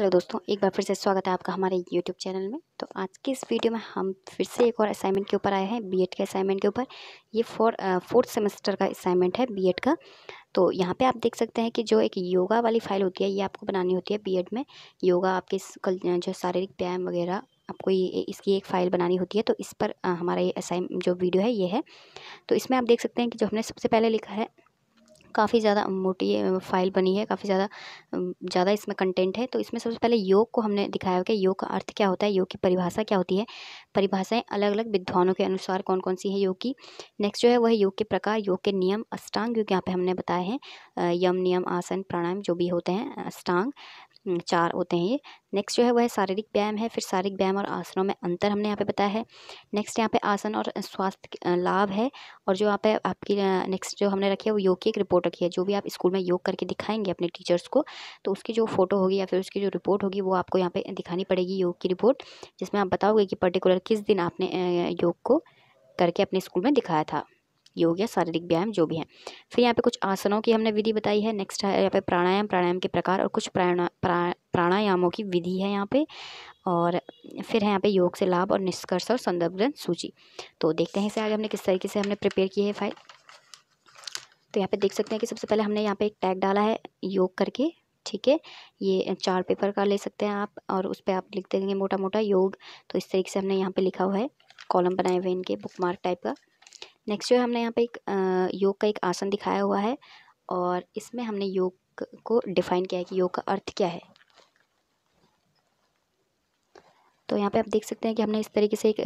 hello दोस्तों एक बार फिर से स्वागत है आपका हमारे यूट्यूब चैनल में तो आज की इस वीडियो में हम फिर से एक और असाइनमेंट के ऊपर आए हैं बीएड के असाइनमेंट के ऊपर ये फोर फोर्थ सेमेस्टर का असाइनमेंट है बीएड का तो यहाँ पे आप देख सकते हैं कि जो एक योगा वाली फाइल होती है ये आपको बनानी होती है बी में योगा आपके कल जो शारीरिक व्यायाम वगैरह आपको ये इसकी एक फ़ाइल बनानी होती है तो इस पर हमारा ये असाइन जो वीडियो है ये है तो इसमें आप देख सकते हैं कि जो हमने सबसे पहले लिखा है काफ़ी ज़्यादा मोटी फाइल बनी है काफ़ी ज़्यादा ज़्यादा इसमें कंटेंट है तो इसमें सबसे पहले योग को हमने दिखाया कि योग का अर्थ क्या होता है योग की परिभाषा क्या होती है परिभाषाएं अलग अलग विद्वानों के अनुसार कौन कौन सी है योग की नेक्स्ट जो है वह योग के प्रकार योग के नियम अष्टांग योग यहाँ पर हमने बताए हैं यम नियम आसन प्राणायाम जो भी होते हैं अष्टांग चार होते हैं ये नेक्स्ट जो है वह शारीरिक व्यायाम है फिर शारीरिक व्यायाम और आसनों में अंतर हमने यहाँ पे बताया है नेक्स्ट यहाँ पे आसन और स्वास्थ्य लाभ है और जो यहाँ पे आपकी नेक्स्ट जो हमने रखी है वो योग की एक रिपोर्ट रखी है जो भी आप स्कूल में योग करके दिखाएंगे अपने टीचर्स को तो उसकी जो फोटो होगी या फिर उसकी जो रिपोर्ट होगी वो आपको यहाँ पर दिखानी पड़ेगी योग की रिपोर्ट जिसमें आप बताओगे कि पर्टिकुलर किस दिन आपने योग को करके अपने स्कूल में दिखाया था योग या शारीरिक व्यायाम जो भी है फिर यहाँ पे कुछ आसनों की हमने विधि बताई है नेक्स्ट है यहाँ पे प्राणायाम प्राणायाम के प्रकार और कुछ प्राणा प्रा, प्राणायामों की विधि है यहाँ पे और फिर है यहाँ पे योग से लाभ और निष्कर्ष और संदर्भ सूची तो देखते हैं इसे आगे हमने किस तरीके से हमने प्रिपेयर की है फाइल तो यहाँ पे देख सकते हैं कि सबसे पहले हमने यहाँ पे एक टैग डाला है योग करके ठीक है ये चार पेपर का ले सकते हैं आप और उस पर आप लिख देंगे मोटा मोटा योग तो इस तरीके से हमने यहाँ पे लिखा हुआ है कॉलम बनाए हुए इनके बुक मार्क टाइप का नेक्स्ट जो है हमने यहाँ पे एक योग का एक आसन दिखाया हुआ है और इसमें हमने योग को डिफ़ाइन किया है कि योग का अर्थ क्या है तो यहाँ पे आप देख सकते हैं कि हमने इस तरीके से एक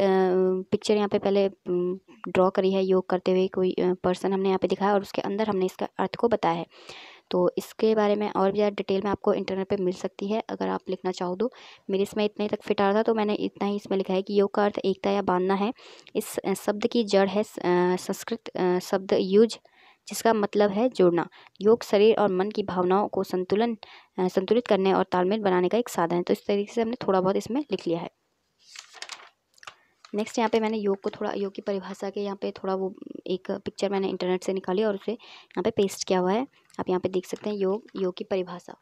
पिक्चर यहाँ पे पहले ड्रॉ करी है योग करते हुए कोई पर्सन हमने यहाँ पे दिखाया और उसके अंदर हमने इसका अर्थ को बताया है तो इसके बारे में और भी ज़्यादा डिटेल में आपको इंटरनेट पर मिल सकती है अगर आप लिखना चाहो तो मेरे इसमें इतने तक फिट आ रहा था तो मैंने इतना ही इसमें लिखा है कि योग का अर्थ एकता या बांधना है इस शब्द की जड़ है संस्कृत शब्द यूज जिसका मतलब है जोड़ना योग शरीर और मन की भावनाओं को संतुलन संतुलित करने और तालमेल बनाने का एक साधन है तो इस तरीके से हमने थोड़ा बहुत इसमें लिख लिया है नेक्स्ट यहाँ पे मैंने योग को थोड़ा योग की परिभाषा के यहाँ पे थोड़ा वो एक पिक्चर मैंने इंटरनेट से निकाली और उसे यहाँ पे पेस्ट किया हुआ है आप यहाँ पे देख सकते हैं योग योग की परिभाषा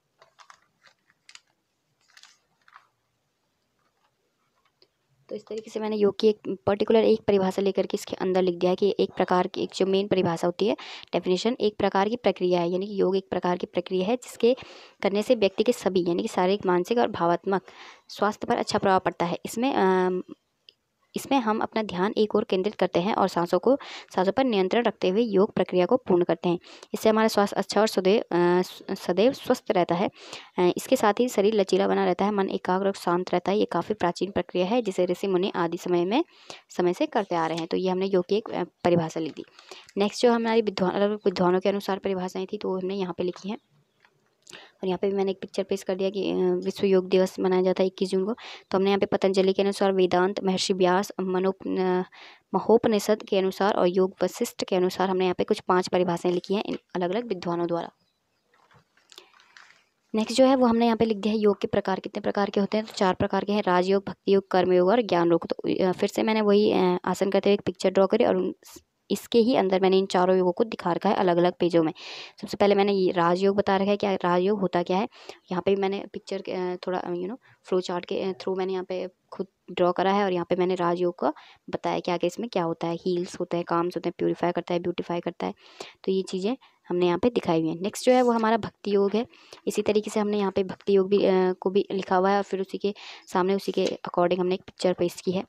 तो इस तरीके से मैंने योग की एक पर्टिकुलर एक परिभाषा लेकर के इसके अंदर लिख दिया है कि एक प्रकार की एक जो मेन परिभाषा होती है डेफिनेशन एक प्रकार की प्रक्रिया है यानी कि योग एक प्रकार की प्रक्रिया है जिसके करने से व्यक्ति के सभी यानी कि शारीरिक मानसिक और भावात्मक स्वास्थ्य पर अच्छा प्रभाव पड़ता है इसमें इसमें हम अपना ध्यान एक ओर केंद्रित करते हैं और सांसों को सांसों पर नियंत्रण रखते हुए योग प्रक्रिया को पूर्ण करते हैं इससे हमारा स्वास्थ्य अच्छा और सदैव सदैव स्वस्थ रहता है इसके साथ ही शरीर लचीला बना रहता है मन एकाग्र और शांत रहता है ये काफ़ी प्राचीन प्रक्रिया है जिसे ऋषि मुनि आदि समय में समय से करते आ रहे हैं तो ये हमने योग की एक परिभाषा ली थी नेक्स्ट जो हमारी विद्वान विद्वानों के अनुसार परिभाषाएँ थी तो हमने यहाँ पर लिखी हैं और यहाँ पे भी मैंने एक पिक्चर पेश कर दिया कि विश्व योग दिवस मनाया जाता है इक्कीस जून को तो हमने यहाँ पे पतंजलि के अनुसार वेदांत महर्षि व्यास मनोप महोपनिषद के अनुसार और योग वशिष्ठ के अनुसार हमने यहाँ पे कुछ पाँच परिभाषाएँ लिखी हैं इन अलग अलग विद्वानों द्वारा नेक्स्ट जो है वो हमने यहाँ पे लिख दिया है योग के प्रकार कितने प्रकार के होते हैं तो चार प्रकार के हैं राजयोग भक्ति योग कर्मयोग और ज्ञान योग तो फिर से मैंने वही आसन करते हुए एक पिक्चर ड्रॉ करी और इसके ही अंदर मैंने इन चारों योगों को दिखा रखा है अलग अलग पेजों में सबसे पहले मैंने ये राजयोग बता रखा है क्या राजयोग होता क्या है यहाँ पे मैंने पिक्चर थोड़ा यू नो फ्लो चार्ट के थ्रू मैंने यहाँ पे खुद ड्रॉ करा है और यहाँ पे मैंने राजयोग का बताया क्या क्या इसमें क्या होता है हील्स होते हैं काम्स होते हैं प्योरीफाई करता है ब्यूटीफाई करता है तो ये चीज़ें हमने यहाँ पे दिखाई हुई है नेक्स्ट जो है वो हमारा भक्ति योग है इसी तरीके से हमने यहाँ पे भक्ति योग भी आ, को भी लिखा हुआ है और फिर उसी के सामने उसी के अकॉर्डिंग हमने एक पिक्चर पेश की है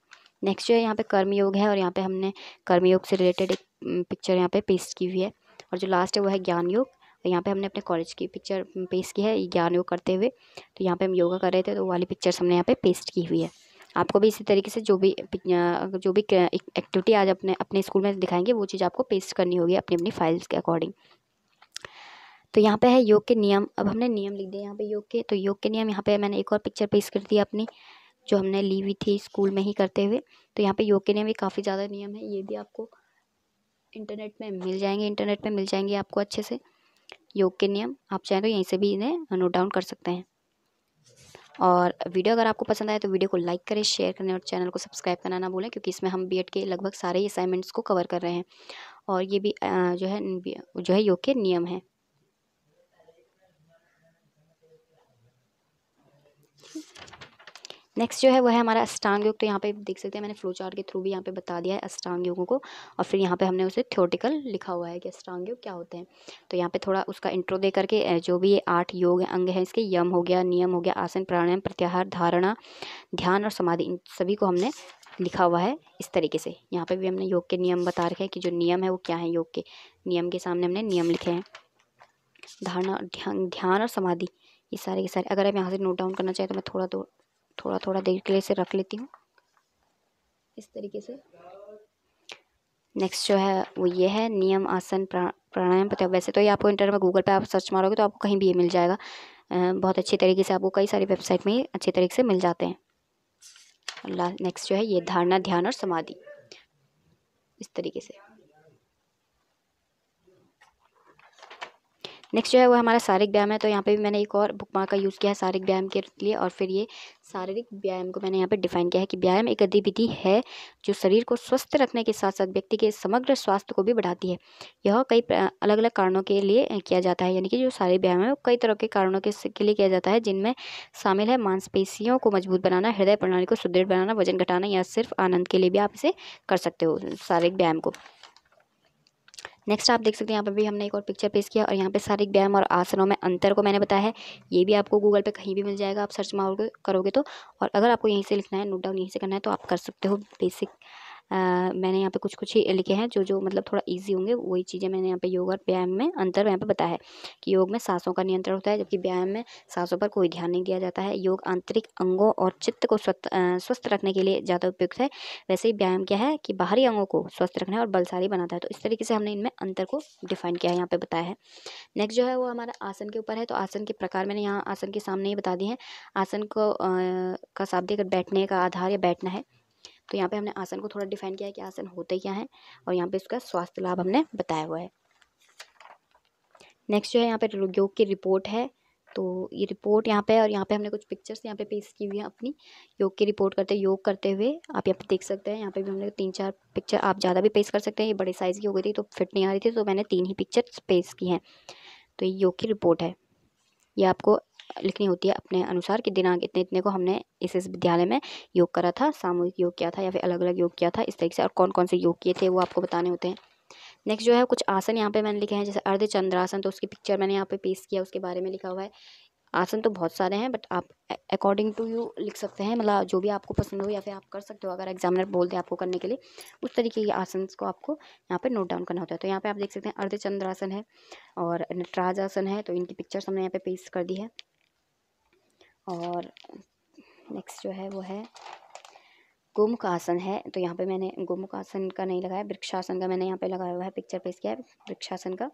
नेक्स्ट जो है यहाँ पे कर्मयोग है और यहाँ पे हमने कर्मयोग से रिलेटेड एक पिक्चर यहाँ पे पेस्ट की हुई है और जो लास्ट है वो है ज्ञान योग और यहाँ पे हमने अपने कॉलेज की पिक्चर पेस्ट की है ज्ञान योग करते हुए तो यहाँ पे हम योगा कर रहे थे तो वाली पिक्चर्स हमने यहाँ पे पेस्ट की हुई है आपको भी इसी तरीके से जो भी जो भी एक्टिविटी आज अपने अपने स्कूल में दिखाएंगे वो चीज़ आपको पेस्ट करनी होगी अपनी अपनी फाइल्स के अकॉर्डिंग तो यहाँ पे है योग के नियम अब हमने नियम लिख दिए यहाँ पे योग के तो योग के नियम यहाँ पे मैंने एक और पिक्चर पेश कर दी अपनी जो हमने ली हुई थी स्कूल में ही करते हुए तो यहाँ पे योग के नियम भी काफ़ी ज़्यादा नियम है ये भी आपको इंटरनेट में मिल जाएंगे इंटरनेट में मिल जाएंगे आपको अच्छे से योग के नियम आप चाहें तो यहीं से भी इन्हें नोट डाउन कर सकते हैं और वीडियो अगर आपको पसंद आए तो वीडियो को लाइक करें शेयर करें और चैनल को सब्सक्राइब करना ना भूलें क्योंकि इसमें हम बी के लगभग सारे ही असाइनमेंट्स को कवर कर रहे हैं और ये भी जो है जो है योग के नियम हैं नेक्स्ट जो है वो है हमारा अष्टांग योग तो यहाँ पे देख सकते हैं मैंने फ्लो चार्ट के थ्रू भी यहाँ पे बता दिया है अष्टांग योगों को और फिर यहाँ पे हमने उसे थ्योरेटिकल लिखा हुआ है कि अष्टांग योग क्या होते हैं तो यहाँ पे थोड़ा उसका इंट्रो दे करके जो भी ये आठ योग अंग हैं इसके यम हो गया नियम हो गया आसन प्राणायाम प्रत्याहार धारणा ध्यान और समाधि इन सभी को हमने लिखा हुआ है इस तरीके से यहाँ पर भी हमने योग के नियम बता रखे हैं कि जो नियम है वो क्या है योग के नियम के सामने हमने नियम लिखे हैं धारणा ध्यान ध्यान और समाधि ये सारे के सारे अगर आप यहाँ से नोट डाउन करना चाहें तो मैं थोड़ा तो थोड़ा थोड़ा देर के लिए इसे रख लेती हूँ इस तरीके से नेक्स्ट जो है वो ये है नियम आसन प्राणायाम पता वैसे तो ये आपको इंटरनेट में गूगल पे आप सर्च मारोगे तो आपको कहीं भी ये मिल जाएगा बहुत अच्छी तरीके से आपको कई सारी वेबसाइट में अच्छे तरीके से मिल जाते हैं नेक्स्ट जो है ये धारणा ध्यान और समाधि इस तरीके से नेक्स्ट जो है वो हमारा शारीरिक व्यायाम है तो यहाँ पे भी मैंने एक और बुक मार्क का यूज़ किया है शारीरिक व्यायाम के लिए और फिर ये शारीरिक व्यायाम को मैंने यहाँ पे डिफाइन किया है कि व्यायाम एक गतिविधि है जो शरीर को स्वस्थ रखने के साथ साथ व्यक्ति के समग्र स्वास्थ्य को भी बढ़ाती है यह कई अलग अलग कारणों के लिए किया जाता है यानी कि जो शारीरिक व्यायाम है वो कई तरह के कारणों के, के लिए किया जाता है जिनमें शामिल है मांसपेशियों को मजबूत बनाना हृदय प्रणाली को सुदृढ़ बनाना वजन घटाना या सिर्फ आनंद के लिए भी आप इसे कर सकते हो शारीरिक व्यायाम को नेक्स्ट आप देख सकते हैं यहाँ पर भी हमने एक और पिक्चर पेश किया और यहाँ पे शारीरिक व्यायाम और आसनों में अंतर को मैंने बताया है ये भी आपको गूगल पे कहीं भी मिल जाएगा आप सर्च मारोगे करोगे तो और अगर आपको यहीं से लिखना है नोट डाउन यहीं से करना है तो आप कर सकते हो बेसिक मैंने यहाँ पे कुछ कुछ ही लिखे हैं जो जो मतलब थोड़ा ईजी होंगे वही चीज़ें मैंने यहाँ पे योग और व्यायाम में अंतर यहाँ पे बताया है कि योग में सांसों का नियंत्रण होता है जबकि व्यायाम में सांसों पर कोई ध्यान नहीं दिया जाता है योग आंतरिक अंगों और चित्त को स्वस्थ स्वस्थ रखने के लिए ज़्यादा उपयुक्त है वैसे ही व्यायाम क्या है कि बाहरी अंगों को स्वस्थ रखना और बलशाली बनाता है तो इस तरीके से हमने इनमें अंतर को डिफाइन किया है यहाँ पर बताया है नेक्स्ट जो है वो हमारा आसन के ऊपर है तो आसन के प्रकार मैंने यहाँ आसन के सामने ही बता दिए हैं आसन को का शाब्दिक बैठने का आधार या बैठना है तो यहाँ पे हमने आसन को थोड़ा डिफाइन किया है कि आसन होते क्या हैं और यहाँ पे इसका स्वास्थ्य लाभ हमने बताया हुआ है नेक्स्ट जो है यहाँ पे योग की रिपोर्ट है तो ये रिपोर्ट यहाँ पे और यहाँ पे हमने कुछ पिक्चर्स यहाँ पे पेश की हुई है अपनी योग की रिपोर्ट करते योग करते हुए आप यहाँ पे देख सकते हैं यहाँ पे भी हमने तीन चार पिक्चर आप ज़्यादा भी पेश कर सकते हैं ये बड़े साइज़ की हो गई थी तो फिट नहीं आ रही थी तो मैंने तीन ही पिक्चर्स पेश की हैं तो ये योग की रिपोर्ट है ये आपको लिखनी होती है अपने अनुसार कि दिनांक इतने इतने को हमने इस इस विद्यालय में योग करा था सामूहिक योग किया था या फिर अलग अलग योग किया था इस तरीके से और कौन कौन से योग किए थे वो आपको बताने होते हैं नेक्स्ट जो है कुछ आसन यहाँ पे मैंने लिखे हैं जैसे अर्ध चंद्रासन तो उसकी पिक्चर मैंने यहाँ पे पेश किया उसके बारे में लिखा हुआ है आसन तो बहुत सारे हैं बट आप अकॉर्डिंग टू यू लिख सकते हैं मतलब जो भी आपको पसंद हो या फिर आप कर सकते हो अगर एग्जामिनर बोल दे आपको करने के लिए उस तरीके के आसन को आपको यहाँ पे नोट डाउन करना होता है तो यहाँ पे आप देख सकते हैं अर्धचंद्रासन है और नटराज आसन है तो इनकी पिक्चर्स हमने यहाँ पे पेश कर दी है और नेक्स्ट जो है वो है गोमुख आसन है तो यहाँ पे मैंने गोमुख आसन का नहीं लगाया वृक्षासन का मैंने यहाँ पे लगाया हुआ है पिक्चर पेश किया है वृक्षासन का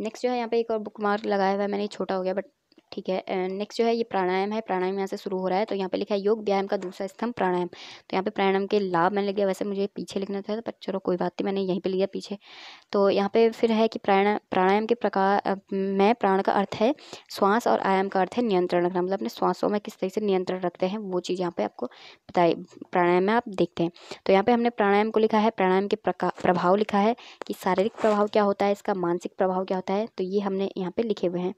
नेक्स्ट जो है यहाँ पे एक और बुक मार्क लगाया हुआ है मैंने छोटा हो गया बट ठीक है नेक्स्ट जो है ये प्राणायाम है प्राणायाम यहाँ से शुरू हो रहा है तो यहाँ पे लिखा है योग व्यायाम का दूसरा स्तंभ प्राणायाम तो यहाँ पे प्राणायाम के लाभ मैंने लिया वैसे मुझे पीछे लिखना था पर चलो कोई बात नहीं मैंने यहीं पे लिया पीछे तो यहाँ पे फिर है कि प्राणा प्राणायाम के प्रकार में प्राण का अर्थ है श्वास और आयाम का अर्थ है नियंत्रण रखना मतलब अपने श्वासों में किस तरीके से नियंत्रण रखते हैं वो चीज़ यहाँ पे आपको बताई प्राणायाम में आप देखते हैं तो यहाँ पे हमने प्राणायाम को लिखा है प्राणायाम के प्रभाव लिखा है कि शारीरिक प्रभाव क्या होता है इसका मानसिक प्रभाव क्या होता है तो ये हमने यहाँ पे लिखे हुए हैं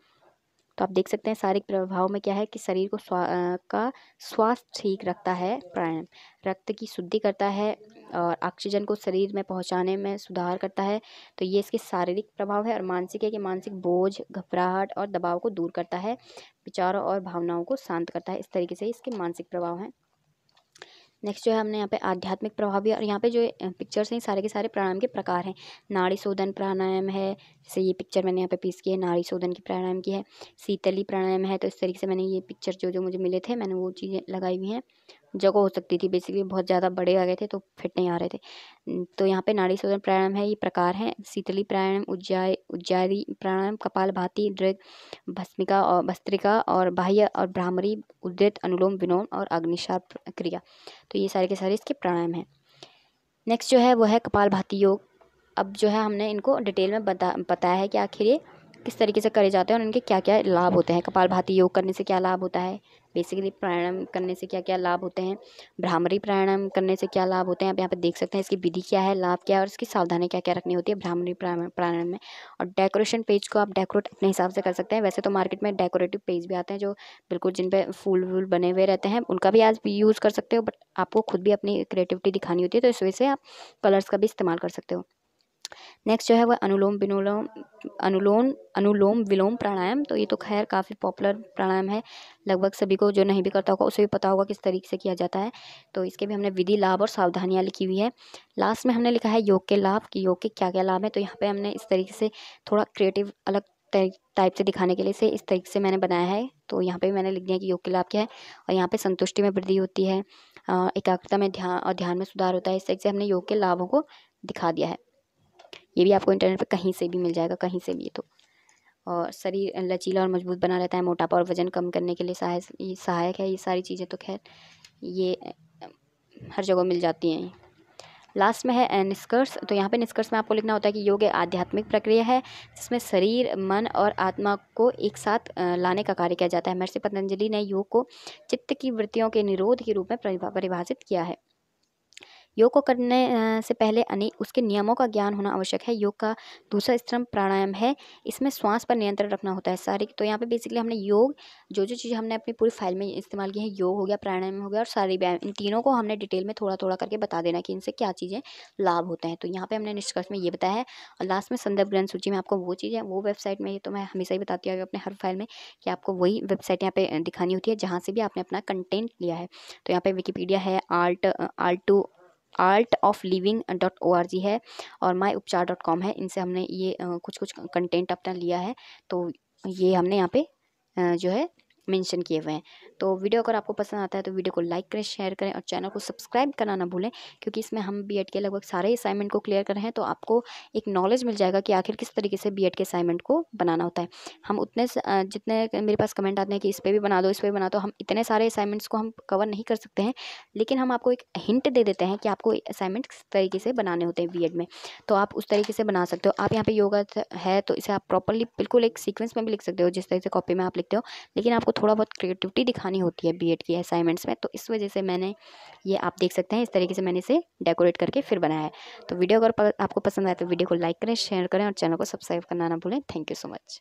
तो आप देख सकते हैं शारीरिक प्रभाव में क्या है कि शरीर को स्वा, का स्वास्थ्य ठीक रखता है प्राणायाम रक्त की शुद्धि करता है और ऑक्सीजन को शरीर में पहुंचाने में सुधार करता है तो ये इसके शारीरिक प्रभाव है और मानसिक है कि मानसिक बोझ घबराहट और दबाव को दूर करता है विचारों और भावनाओं को शांत करता है इस तरीके से इसके मानसिक प्रभाव हैं नेक्स्ट जो है हमने यहाँ पे आध्यात्मिक प्रभाव भी और यहाँ पे जो पिक्चर्स हैं सारे के सारे प्राणायाम के प्रकार हैं नाड़ी शोधन प्राणायाम है जैसे ये पिक्चर मैंने यहाँ पे पीस की है नाड़ी शोधन की प्राणायाम की है शीतली प्राणायाम है तो इस तरीके से मैंने ये पिक्चर जो जो मुझे मिले थे मैंने वो चीज़ें लगाई हुई हैं जगह हो सकती थी बेसिकली बहुत ज़्यादा बड़े आ गए थे तो फिट नहीं आ रहे थे तो यहाँ पे नाड़ी शोधन प्राणायाम है ये प्रकार है शीतली प्राणायाम उज्जाय उज्जारी प्राणायाम कपाल भाती दृत भस्मिका और भस्त्रिका और बाह्य और भ्रामरी उदृत अनुलोम विलोम और अग्निशार क्रिया तो ये सारे के सारे इसके प्राणायाम हैं नेक्स्ट जो है वो है कपाल भाती योग अब जो है हमने इनको डिटेल में बता बताया है कि आखिर ये किस तरीके से करे जाते हैं और इनके क्या क्या लाभ होते हैं कपाल भाती योग करने से क्या लाभ होता है बेसिकली प्राणायाम करने से क्या क्या लाभ होते हैं भ्रामरी प्राणायाम करने से क्या लाभ होते हैं आप यहाँ पर देख सकते हैं इसकी विधि क्या है लाभ क्या है और इसकी सावधानी क्या क्या रखनी होती है भ्रामरी प्राणायाम में और डेकोरेशन पेज को आप डेकोरेट अपने हिसाब से कर सकते हैं वैसे तो मार्केट में डेकोरेटिव पेज भी आते हैं जो बिल्कुल जिन पर फूल वूल बने हुए रहते हैं उनका भी आज यूज़ कर सकते हो बट आपको खुद भी अपनी क्रिएटिविटी दिखानी होती है तो इस वजह से आप कलर्स का भी इस्तेमाल कर सकते हो नेक्स्ट जो है वह अनुलोम विनोलोम अनुलोम अनुलोम विलोम प्राणायाम तो ये तो खैर काफ़ी पॉपुलर प्राणायाम है लगभग सभी को जो नहीं भी करता होगा उसे भी पता होगा किस तरीके से किया जाता है तो इसके भी हमने विधि लाभ और सावधानियाँ लिखी हुई है लास्ट में हमने लिखा है योग के लाभ कि योग के क्या क्या लाभ है तो यहाँ पर हमने इस तरीके से थोड़ा क्रिएटिव अलग टाइप से दिखाने के लिए से इस तरीके से मैंने बनाया है तो यहाँ पे भी मैंने लिख दिया कि योग के लाभ क्या है और यहाँ पे संतुष्टि में वृद्धि होती है एकाग्रता में ध्यान और ध्यान में सुधार होता है इस तरीके से हमने योग के लाभों को दिखा दिया है ये भी आपको इंटरनेट पर कहीं से भी मिल जाएगा कहीं से भी ये तो और शरीर लचीला और मजबूत बना रहता है मोटापा और वज़न कम करने के लिए सहायक सहायक है ये सारी चीज़ें तो खैर ये हर जगह मिल जाती हैं लास्ट में है निष्कर्ष तो यहाँ पे निष्कर्ष में आपको लिखना होता है कि योग आध्यात्मिक प्रक्रिया है जिसमें शरीर मन और आत्मा को एक साथ लाने का कार्य किया जाता है महर्षि पतंजलि ने योग को चित्त की वृत्तियों के निरोध के रूप में परिभाषित किया है योग को करने से पहले अनेक उसके नियमों का ज्ञान होना आवश्यक है योग का दूसरा स्तंभ प्राणायाम है इसमें श्वास पर नियंत्रण रखना होता है शारीरिक तो यहाँ पे बेसिकली हमने योग जो जो चीज़ हमने अपनी पूरी फाइल में इस्तेमाल की है योग हो गया प्राणायाम हो गया और शारीरिक व्यायाम इन तीनों को हमने डिटेल में थोड़ा थोड़ा करके बता देना कि इनसे क्या चीज़ें लाभ होते हैं तो यहाँ पर हमने निष्कर्ष में ये बताया है और लास्ट में संदर्भ ग्रंथ सूची में आपको वो चीज़ें वो वेबसाइट में तो मैं हमेशा ही बताती हूँ अपने हर फाइल में कि आपको वही वेबसाइट यहाँ पर दिखानी होती है जहाँ से भी आपने अपना कंटेंट लिया है तो यहाँ पर विकीपीडिया है art art to art of living dot O R G है और माई उपचार डॉट कॉम है इनसे हमने ये कुछ कुछ कंटेंट अपना लिया है तो ये हमने यहाँ पे जो है मेंशन किए हुए हैं तो वीडियो अगर आपको पसंद आता है तो वीडियो को लाइक करें शेयर करें और चैनल को सब्सक्राइब करना ना भूलें क्योंकि इसमें हम बी के लगभग सारे असाइनमेंट को क्लियर कर रहे हैं तो आपको एक नॉलेज मिल जाएगा कि आखिर किस तरीके से बी के असाइनमेंट को बनाना होता है हम उतने जितने मेरे पास कमेंट आते हैं कि इस पर भी बना दो इस पर भी बना दो हम इतने सारे असाइनमेंट्स को हम कवर नहीं कर सकते हैं लेकिन हम आपको एक हिंट दे देते हैं कि आपको असाइनमेंट किस तरीके से बनाने होते हैं बी में तो आप उस तरीके से बना सकते हो आप यहाँ पर योगा है तो इसे आप प्रॉपरली बिल्कुल एक सीक्वेंस में भी लिख सकते हो जिस तरीके से कॉपी में आप लिखते हो लेकिन आपको थोड़ा बहुत क्रिएटिविटी दिखानी होती है बीएड की असाइनमेंट्स में तो इस वजह से मैंने ये आप देख सकते हैं इस तरीके से मैंने इसे डेकोरेट करके फिर बनाया है तो वीडियो अगर आपको पसंद आए तो वीडियो को लाइक करें शेयर करें और चैनल को सब्सक्राइब करना ना भूलें थैंक यू सो मच